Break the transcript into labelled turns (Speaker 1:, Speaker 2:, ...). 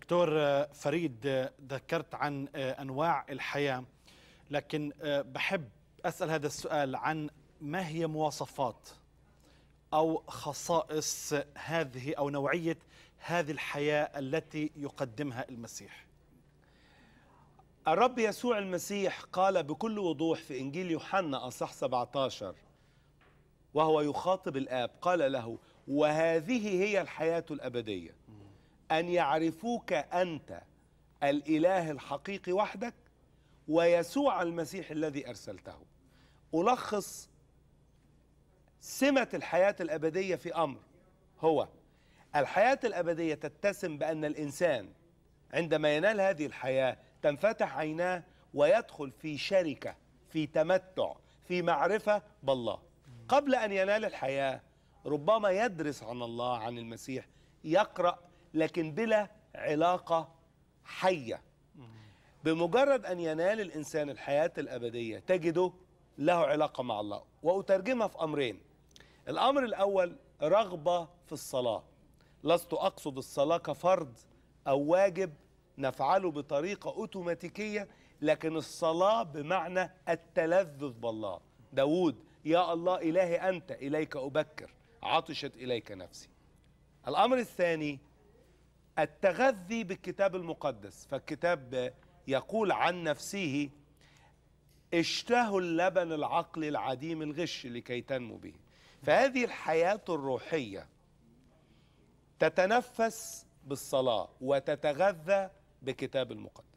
Speaker 1: دكتور آه، فريد آه، ذكرت عن آه، أنواع الحياة لكن بحب أسأل هذا السؤال عن ما هي مواصفات أو خصائص هذه أو نوعية هذه الحياة التي يقدمها المسيح الرب يسوع
Speaker 2: المسيح قال بكل وضوح في إنجيل يوحنا أصح 17 وهو يخاطب الآب قال له وهذه هي الحياة الأبدية أن يعرفوك أنت الإله الحقيقي وحدك ويسوع المسيح الذي أرسلته ألخص سمة الحياة الأبدية في أمر هو الحياة الأبدية تتسم بأن الإنسان عندما ينال هذه الحياة تنفتح عيناه ويدخل في شركة في تمتع في معرفة بالله قبل أن ينال الحياة ربما يدرس عن الله عن المسيح يقرأ لكن بلا علاقة حية بمجرد أن ينال الإنسان الحياة الأبدية تجده له علاقة مع الله وأترجمها في أمرين الأمر الأول رغبة في الصلاة لست أقصد الصلاة كفرض أو واجب نفعله بطريقة أوتوماتيكية لكن الصلاة بمعنى التلذذ بالله داود يا الله إلهي أنت إليك أبكر عطشت إليك نفسي الأمر الثاني التغذي بالكتاب المقدس فالكتاب يقول عن نفسه اشتهوا اللبن العقلي العديم الغش لكي تنمو به فهذه الحياة الروحية تتنفس بالصلاة وتتغذى بكتاب المقدس